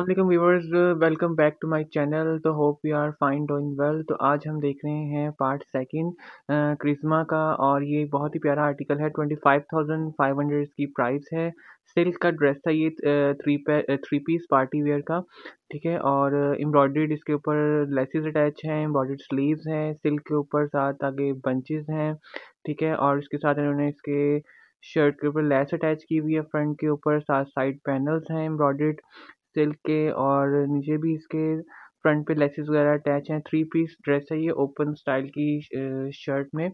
Allah viewers welcome back to my channel तो hope you are fine doing well तो आज हम देख रहे हैं पार्ट सेकंड क्रिस्मा का और ये बहुत ही प्यारा आर्टिकल है twenty five thousand five hundred की प्राइस है सिल्क का ड्रेस था ये थ्री पे थ्री पीस पार्टी वेयर का ठीक है और एम्ब्रॉयड्रीड इसके ऊपर लेसेस अटैच हैं एम्ब्रॉयड्रीड स्लीवस हैं सिल्क के ऊपर साथ आगे बंचेज हैं ठीक है और इसके साथ इन्होंने इसके शर्ट के ऊपर लेस अटैच की हुई है फ्रंट के ऊपर साथ साइड पैनल्स हैं एम्ब्रॉयड्रीड सिल्क के और नीचे भी इसके फ्रंट पे लेसेस वगैरह अटैच हैं थ्री पीस ड्रेस है ये ओपन स्टाइल की शर्ट में।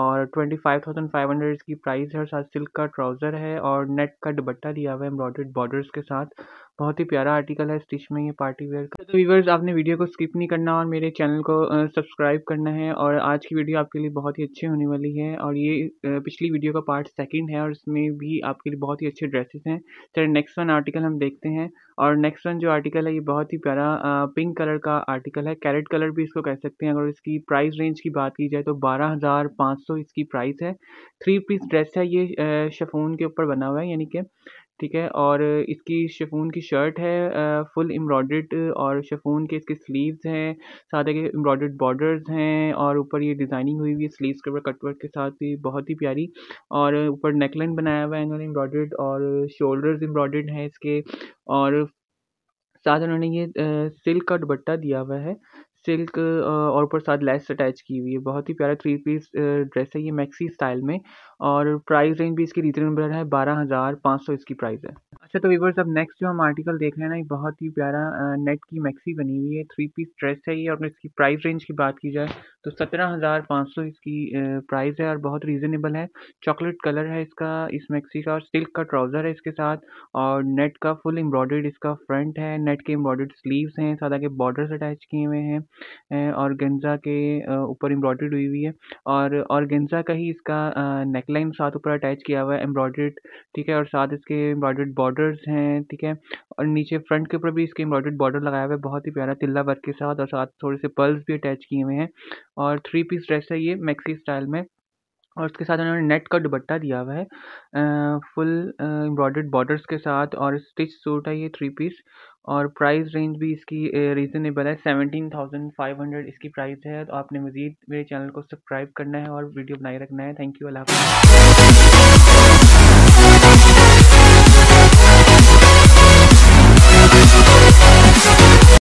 और twenty five thousand five hundred इसकी प्राइस है और साथ सिल्क का ट्राउज़र है और नेट का दुबट्टा दिया हुआ है एम्ब्रॉयडर्ड बॉर्डर्स के साथ बहुत ही प्यारा आर्टिकल है स्टिच में ये पार्टी वेयर का तो व्यूवर्स आपने वीडियो को स्किप नहीं करना और मेरे चैनल को सब्सक्राइब करना है और आज की वीडियो आपके लिए बहुत ही अच्छी होने वाली है और ये पिछली वीडियो का पार्ट सेकेंड है और इसमें भी आपके लिए बहुत ही अच्छे ड्रेसेस हैं चलिए नेक्स्ट वन आर्टिकल हम देखते हैं और नेक्स्ट वन जो आर्टिकल है ये बहुत ही प्यारा पिंक कलर का आर्टिकल है कैरेट कलर भी इसको कह सकते हैं अगर इसकी प्राइस रेंज की बात की जाए तो बारह हज़ार पाँच सौ इसकी प्राइस है थ्री पीस ड्रेस है ये शफून के ऊपर बना हुआ है यानी कि ठीक है और इसकी शफून की शर्ट है फुल एम्ब्रॉयड और शफून के इसके स्लीव्स हैं साथ ही एम्ब्रॉयड बॉर्डर्स हैं और ऊपर ये डिज़ाइनिंग हुई हुई है स्लीव्स के ऊपर कटवर्क के साथ ही बहुत ही प्यारी और ऊपर नेकलाइन बनाया हुआ है इन्होंने एम्ब्रॉयड और शोल्डर्स एम्ब्रॉयड हैं इसके और साथ उन्होंने ये सिल्क का दुपट्टा दिया हुआ है सिल्क और ऊपर साथ लेस अटैच की हुई है बहुत ही प्यारा थ्री पीस ड्रेस है ये मैक्सी स्टाइल में और प्राइस रेंज भी इसकी रीजनेबल है बारह हज़ार पाँच सौ इसकी प्राइस है अच्छा तो वीवर्स अब नेक्स्ट जो हम आर्टिकल देख रहे हैं ना ये बहुत ही प्यारा नेट की मैक्सी बनी हुई है थ्री पीस ड्रेस है ये और इसकी प्राइस रेंज की बात की जाए तो सत्रह हज़ार पाँच सौ इसकी प्राइस है और बहुत रीज़नेबल है चॉकलेट कलर है इसका इस मैक्सी का और सिल्क का ट्राउज़र है इसके साथ और नेट का फुल एम्ब्रॉयड इसका फ्रंट है नेट के एम्ब्रॉयड स्लीवस हैं सादा के बॉर्डर्स अटैच किए हुए हैं और गेंजा के ऊपर एम्ब्रॉयड हुई हुई है और गेंजा का ही इसका नेक नेकलाइन साथ ऊपर अटैच किया हुआ है एम्ब्रॉयड्रेड ठीक है और साथ इसके एम्ब्रॉयड्रेड बॉर्डर्स हैं ठीक है और नीचे फ्रंट के ऊपर भी इसके एम्ब्रॉयड्रेड बॉर्डर लगाया हुआ है बहुत ही प्यारा तिल्ला वर्क के साथ और साथ थोड़े से पर्ल्स भी अटैच किए हुए हैं और थ्री पीस ड्रेस है ये मैक्सी स्टाइल में और उसके साथ उन्होंने नेट का दुबट्टा दिया हुआ है फुल एम्ब्रॉयड बॉर्डर्स के साथ और स्टिच सूट है ये थ्री पीस और प्राइस रेंज भी इसकी रीज़नेबल है सेवनटीन थाउजेंड फाइव हंड्रेड इसकी प्राइस है तो आपने मज़ीद मेरे चैनल को सब्सक्राइब करना है और वीडियो बनाए रखना है थैंक यू अल्लाह